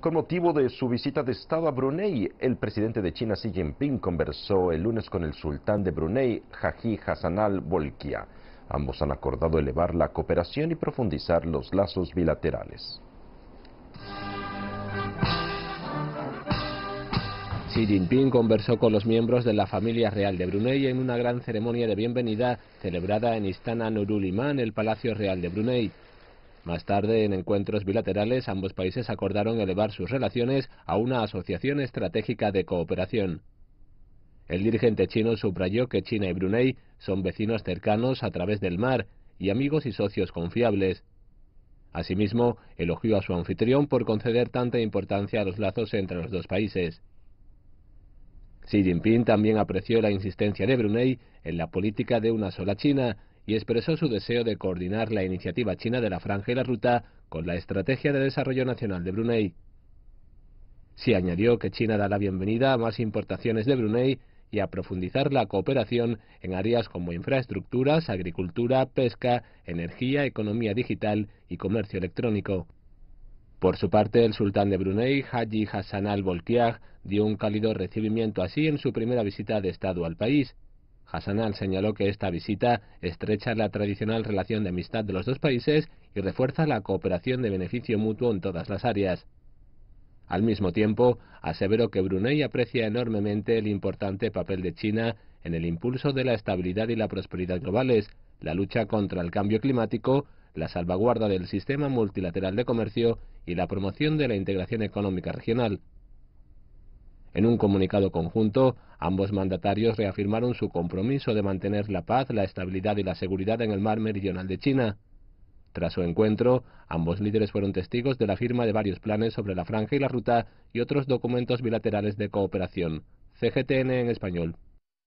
Con motivo de su visita de Estado a Brunei, el presidente de China Xi Jinping conversó el lunes con el sultán de Brunei, Haji Hassanal Bolkiah. Ambos han acordado elevar la cooperación y profundizar los lazos bilaterales. Xi Jinping conversó con los miembros de la familia real de Brunei en una gran ceremonia de bienvenida celebrada en Istana Nurul Iman, el Palacio Real de Brunei. Más tarde, en encuentros bilaterales, ambos países acordaron elevar sus relaciones a una asociación estratégica de cooperación. El dirigente chino subrayó que China y Brunei son vecinos cercanos a través del mar y amigos y socios confiables. Asimismo, elogió a su anfitrión por conceder tanta importancia a los lazos entre los dos países. Xi Jinping también apreció la insistencia de Brunei en la política de una sola China y expresó su deseo de coordinar la iniciativa china de la Franja y la Ruta con la Estrategia de Desarrollo Nacional de Brunei. Se añadió que China da la bienvenida a más importaciones de Brunei y a profundizar la cooperación en áreas como infraestructuras, agricultura, pesca, energía, economía digital y comercio electrónico. Por su parte, el sultán de Brunei, Haji Hassan al-Bolkiah, dio un cálido recibimiento así en su primera visita de Estado al país Hassanal señaló que esta visita estrecha la tradicional relación de amistad de los dos países y refuerza la cooperación de beneficio mutuo en todas las áreas. Al mismo tiempo, aseveró que Brunei aprecia enormemente el importante papel de China en el impulso de la estabilidad y la prosperidad globales, la lucha contra el cambio climático, la salvaguarda del sistema multilateral de comercio y la promoción de la integración económica regional. En un comunicado conjunto, ambos mandatarios reafirmaron su compromiso de mantener la paz, la estabilidad y la seguridad en el mar meridional de China. Tras su encuentro, ambos líderes fueron testigos de la firma de varios planes sobre la franja y la ruta y otros documentos bilaterales de cooperación. CGTN en español.